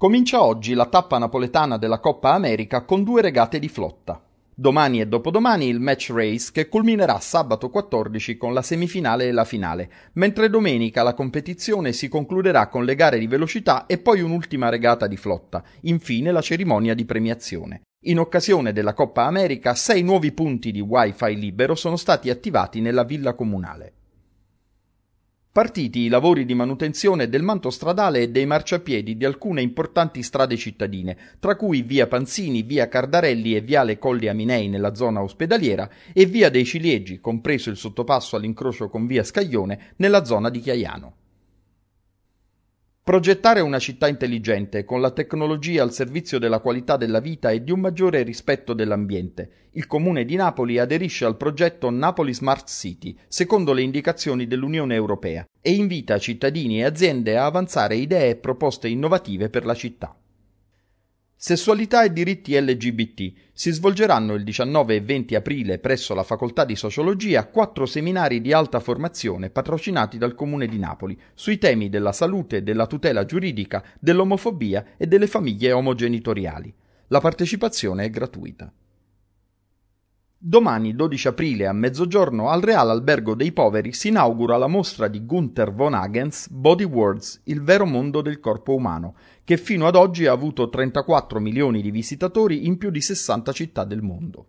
Comincia oggi la tappa napoletana della Coppa America con due regate di flotta. Domani e dopodomani il match race che culminerà sabato 14 con la semifinale e la finale, mentre domenica la competizione si concluderà con le gare di velocità e poi un'ultima regata di flotta, infine la cerimonia di premiazione. In occasione della Coppa America, sei nuovi punti di wifi libero sono stati attivati nella villa comunale partiti i lavori di manutenzione del manto stradale e dei marciapiedi di alcune importanti strade cittadine, tra cui via Panzini, via Cardarelli e viale Colli Aminei nella zona ospedaliera e via dei Ciliegi, compreso il sottopasso all'incrocio con via Scaglione, nella zona di Chiaiano. Progettare una città intelligente con la tecnologia al servizio della qualità della vita e di un maggiore rispetto dell'ambiente. Il comune di Napoli aderisce al progetto Napoli Smart City, secondo le indicazioni dell'Unione Europea, e invita cittadini e aziende a avanzare idee e proposte innovative per la città. Sessualità e diritti LGBT. Si svolgeranno il 19 e 20 aprile presso la Facoltà di Sociologia quattro seminari di alta formazione patrocinati dal Comune di Napoli sui temi della salute, della tutela giuridica, dell'omofobia e delle famiglie omogenitoriali. La partecipazione è gratuita. Domani 12 aprile a mezzogiorno al Real Albergo dei Poveri si inaugura la mostra di Gunther von Hagens Body Words, il vero mondo del corpo umano, che fino ad oggi ha avuto 34 milioni di visitatori in più di 60 città del mondo.